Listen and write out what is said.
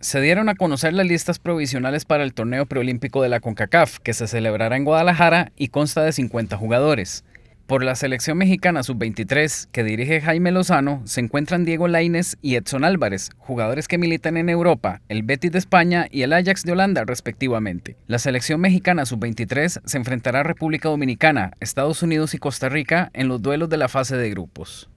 se dieron a conocer las listas provisionales para el torneo preolímpico de la CONCACAF, que se celebrará en Guadalajara y consta de 50 jugadores. Por la selección mexicana sub-23, que dirige Jaime Lozano, se encuentran Diego Lainez y Edson Álvarez, jugadores que militan en Europa, el Betis de España y el Ajax de Holanda, respectivamente. La selección mexicana sub-23 se enfrentará a República Dominicana, Estados Unidos y Costa Rica en los duelos de la fase de grupos.